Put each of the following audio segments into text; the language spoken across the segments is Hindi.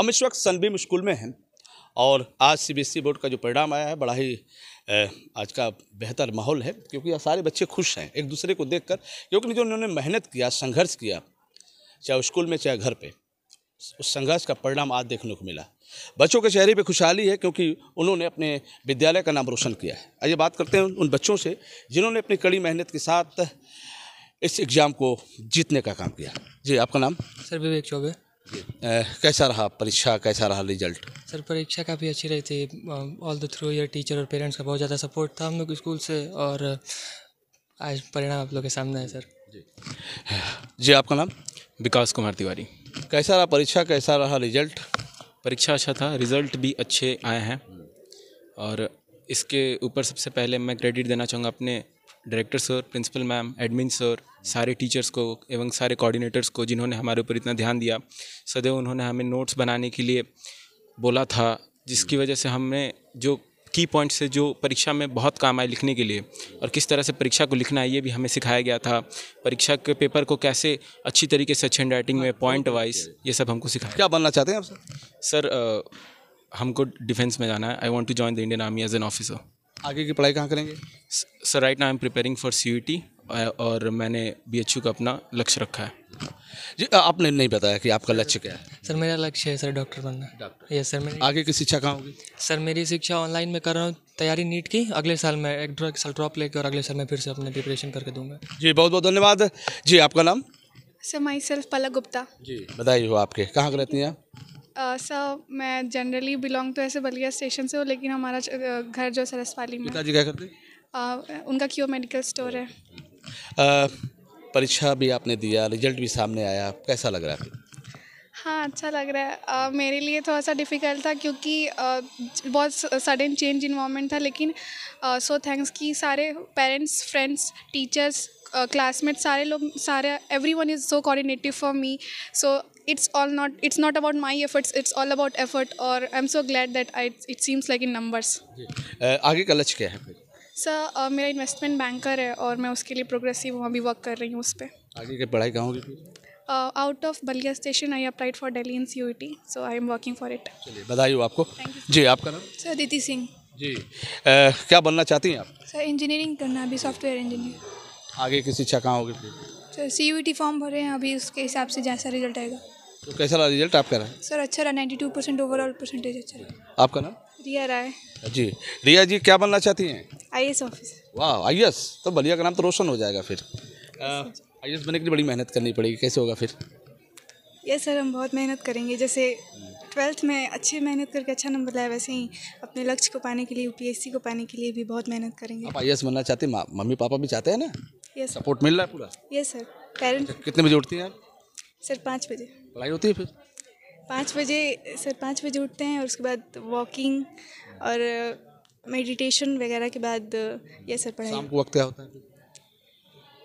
हम इस वक्त सनबीम स्कूल में हैं और आज सीबीएसई बोर्ड e का जो परिणाम आया है बड़ा ही आज का बेहतर माहौल है क्योंकि सारे बच्चे खुश हैं एक दूसरे को देखकर क्योंकि जो उन्होंने मेहनत किया संघर्ष किया चाहे स्कूल में चाहे घर पे उस संघर्ष का परिणाम आज देखने को मिला बच्चों के चेहरे पे खुशहाली है क्योंकि उन्होंने अपने विद्यालय का नाम रोशन किया है आइए बात करते हैं उन बच्चों से जिन्होंने अपनी कड़ी मेहनत के साथ इस एग्ज़ाम को जीतने का काम किया जी आपका नाम सर विवेक चौबे कैसा रहा परीक्षा कैसा रहा रिजल्ट सर परीक्षा काफ़ी अच्छी रही थी all the through year teacher और पेरेंट्स का बहुत ज़्यादा सपोर्ट था हम लोग स्कूल से और आज परिणाम आप लोग के सामने है सर जी जी आपका नाम विकास कुमार तिवारी कैसा रहा परीक्षा कैसा रहा रिजल्ट परीक्षा अच्छा था रिजल्ट भी अच्छे आए हैं और इसके ऊपर सबसे पहले मैं क्रेडिट देना चाहूँगा अपने director sir principal ma'am admin sir सारे टीचर्स को एवं सारे कोऑर्डिनेटर्स को जिन्होंने हमारे ऊपर इतना ध्यान दिया सदैव उन्होंने हमें नोट्स बनाने के लिए बोला था जिसकी वजह से हमने जो की पॉइंट्स से जो परीक्षा में बहुत काम आए लिखने के लिए और किस तरह से परीक्षा को लिखना है ये भी हमें सिखाया गया था परीक्षा के पेपर को कैसे अच्छी तरीके से अच्छे हैंड राइटिंग में पॉइंट वाइज ये सब हमको सिखाया क्या बनना चाहते हैं आप सर सर हमको डिफेंस में जाना है I want to join the Indian army as an officer आगे की पढ़ाई कहाँ करेंगे sir right now I am preparing for C और मैंने बी का अपना लक्ष्य रखा है जी आपने नहीं बताया कि आपका लक्ष्य क्या है सर मेरा लक्ष्य है सर डॉक्टर बनना डॉक्टर यस सर मैं आगे की शिक्षा कहाँ होगी सर मेरी शिक्षा ऑनलाइन में कर रहा हूँ तैयारी नीट की अगले साल मैं एक ड्रग साल ड्रॉप लेकर और अगले साल मैं फिर से अपने प्रिपरेशन करके दूंगा जी बहुत बहुत धन्यवाद जी आपका नाम sir myself Palak Gupta ji बधाई हो आपके कहाँ रहती हैं आप सर मैं जनरली बिलोंग तो ऐसे बलिया स्टेशन से हूँ लेकिन हमारा घर जो सरसपाली में जी क्या करते उनका क्यों मेडिकल स्टोर है परीक्षा भी आपने दिया रिजल्ट भी सामने आया कैसा लग रहा है हाँ अच्छा लग रहा है आ, मेरे लिए थोड़ा सा डिफ़िकल्ट था क्योंकि आ, बहुत सडन चेंज इन्वामेंट था लेकिन सो थैंक्स कि सारे पेरेंट्स फ्रेंड्स टीचर्स क्लासमेट सारे लोग सारे everyone is so coordinative for me so it's all not it's not about my efforts it's all about effort or i'm so glad that I, it seems like in numbers आगे का लक्ष्य क्या है फिर सर uh, मेरा इन्वेस्टमेंट बैंकर है और मैं उसके लिए प्रोग्रेसिव वहाँ भी वर्क कर रही हूँ उस पर आगे की पढ़ाई कहाँ होगी out of Ballia station I applied for Delhi in C U T so I am working for it चलिए बधाई हो आपको जी आपका नाम सर अदिति सिंह जी uh, क्या बनना चाहती हैं आप सर इंजीनियरिंग करना अभी सॉफ्टवेयर इंजीनियर आगे की शिक्षा कहाँ होगी सर सी फॉर्म भरे हैं अभी उसके हिसाब से जैसा रिजल्ट आएगा तो कैसा रहा रिजल्ट आपका रहा सर अच्छा रहा ninety two percent overall percentage अच्छा रहा आपका नाम रिया राय जी रिया जी क्या बनना चाहती हैं आई एस ऑफिसर वाह आई एस तो बलिया का नाम तो रोशन हो जाएगा फिर आई एस बनने के लिए बड़ी मेहनत करनी पड़ेगी कैसे होगा फिर यस सर हम बहुत मेहनत करेंगे जैसे ट्वेल्थ में अच्छे मेहनत करके अच्छा नंबर लाया वैसे ही अपने लक्ष्य को पाने के लिए यूपीएससी को पाने के लिए भी बहुत मेहनत करेंगे आप आई बनना चाहते हैं मम्मी पापा भी चाहते हैं ना यस सपोर्ट मिल रहा है पूरा यस सर पेरेंट्स कितने बजे उठती हैं आप सर पाँच बजे पढ़ाई होती है फिर पाँच बजे सर पाँच बजे उठते हैं और उसके बाद वॉकिंग और मेडिटेशन uh, वगैरह के बाद यस uh, सर पढ़ाई शाम को वक्त क्या होता है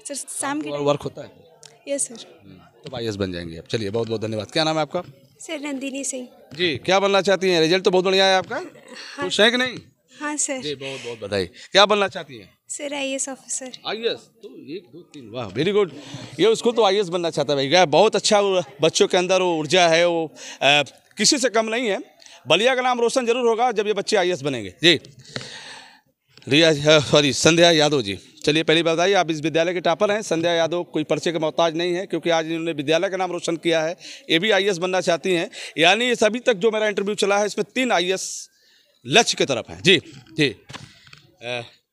सर शाम के वर्क होता है हम्म, तो यस सर तो आई बन जाएंगे आप चलिए बहुत बहुत धन्यवाद क्या नाम है आपका सर नंदिनी सिंह जी क्या बनना चाहती हैं रिजल्ट तो बहुत बढ़िया है आपका हाँ, नहीं हाँ सर जी बहुत बहुत बधाई क्या बनना चाहती हैं सर आई ऑफिसर आई तो एक दो तीन वाह वेरी गुड ये उसको तो आई बनना चाहता है भाई बहुत अच्छा बच्चों के अंदर वो ऊर्जा है वो आ, किसी से कम नहीं है बलिया का नाम रोशन जरूर होगा जब ये बच्चे आई बनेंगे जी रिया सॉरी संध्या यादव जी चलिए पहली बात बताइए आप इस विद्यालय के टापर हैं संध्या यादव कोई पर्चे के मोहताज नहीं है क्योंकि आज इन्होंने विद्यालय का नाम रोशन किया है ये भी आई बनना चाहती हैं यानी इस अभी तक जो मेरा इंटरव्यू चला है इसमें तीन आई लक्ष्य की तरफ हैं जी जी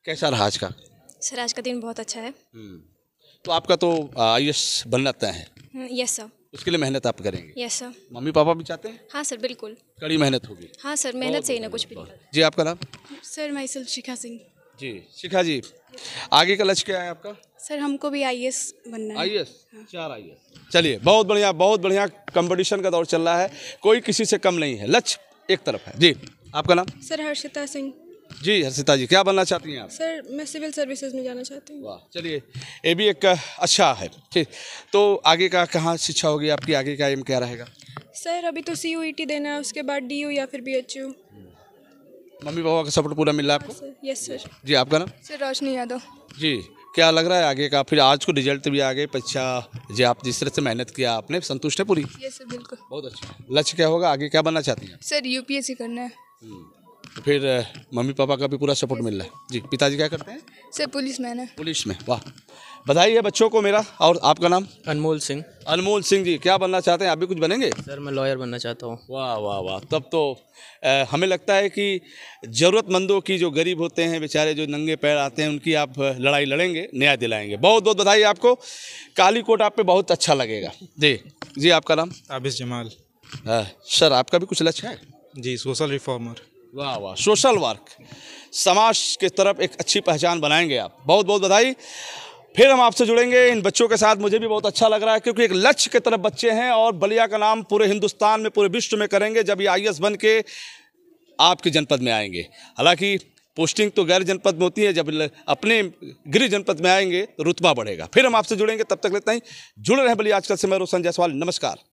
कैसा रहा आज का सर आज का दिन बहुत अच्छा है हम्म। तो आपका तो आई बनना तय है यस हम्म, सर उसके लिए मेहनत आप करेंगे यस सर मम्मी पापा भी चाहते हैं हाँ सर बिल्कुल कड़ी मेहनत होगी हाँ सर मेहनत से ही ना कुछ भी जी आपका नाम sir myself Shikha Singh ji Shikha ji आगे का लक्ष्य क्या है आपका सर हमको भी आई बनना आई एस हाँ। चार आई चलिए बहुत बढ़िया बहुत बढ़िया कंपटीशन का दौर चल रहा है कोई किसी से कम नहीं है लक्ष्य एक तरफ है जी आपका नाम सर हर्षिता सिंह जी हर्षिता जी क्या बनना चाहती हैं आप सर मैं सिविल सर्विसेज में जाना चाहती हूँ वाह चलिए ये भी एक अच्छा है ठीक तो आगे का कहाँ शिक्षा होगी आपकी आगे का एम क्या रहेगा सर अभी तो सी e देना है उसके बाद डी या फिर बी मम्मी पापा का सपोर्ट पूरा मिल रहा है आपको यस सर जी आपका नाम सर रोशनी यादव जी क्या लग रहा है आगे का फिर आज को रिजल्ट भी आ गए परीक्षा जी आप जिस तरह से मेहनत किया आपने संतुष्ट है पूरी यस सर बिल्कुल बहुत अच्छा लक्ष्य क्या होगा आगे क्या बनना चाहती हैं सर यूपीएससी करना है हम्म। तो फिर मम्मी पापा का भी पूरा सपोर्ट मिल रहा है जी पिताजी क्या करते हैं सर पुलिस में है पुलिस में वाह बधाई है बच्चों को मेरा और आपका नाम अनमोल सिंह अनमोल सिंह जी क्या बनना चाहते हैं आप भी कुछ बनेंगे सर मैं लॉयर बनना चाहता हूँ वाह वाह वाह तब तो आ, हमें लगता है कि ज़रूरतमंदों की जो गरीब होते हैं बेचारे जो नंगे पैर आते हैं उनकी आप लड़ाई लड़ेंगे न्याय दिलाएंगे बहुत बहुत बधाई आपको कोट आप पे बहुत अच्छा लगेगा जी जी आपका नाम आबिस जमाल सर आपका भी कुछ लक्ष्य है जी सोशल रिफॉर्मर वाह वाह सोशल वर्क समाज के तरफ एक अच्छी पहचान बनाएंगे आप बहुत बहुत बधाई फिर हम आपसे जुड़ेंगे इन बच्चों के साथ मुझे भी बहुत अच्छा लग रहा है क्योंकि एक लक्ष्य के तरफ बच्चे हैं और बलिया का नाम पूरे हिंदुस्तान में पूरे विश्व में करेंगे जब ये आई बन के आपके जनपद में आएंगे हालांकि पोस्टिंग तो गैर जनपद में होती है जब अपने गृह जनपद में आएंगे तो रुतबा बढ़ेगा फिर हम आपसे जुड़ेंगे तब तक लेते हैं जुड़े रहे बलिया आजकल से मैं रोशन जायसवाल नमस्कार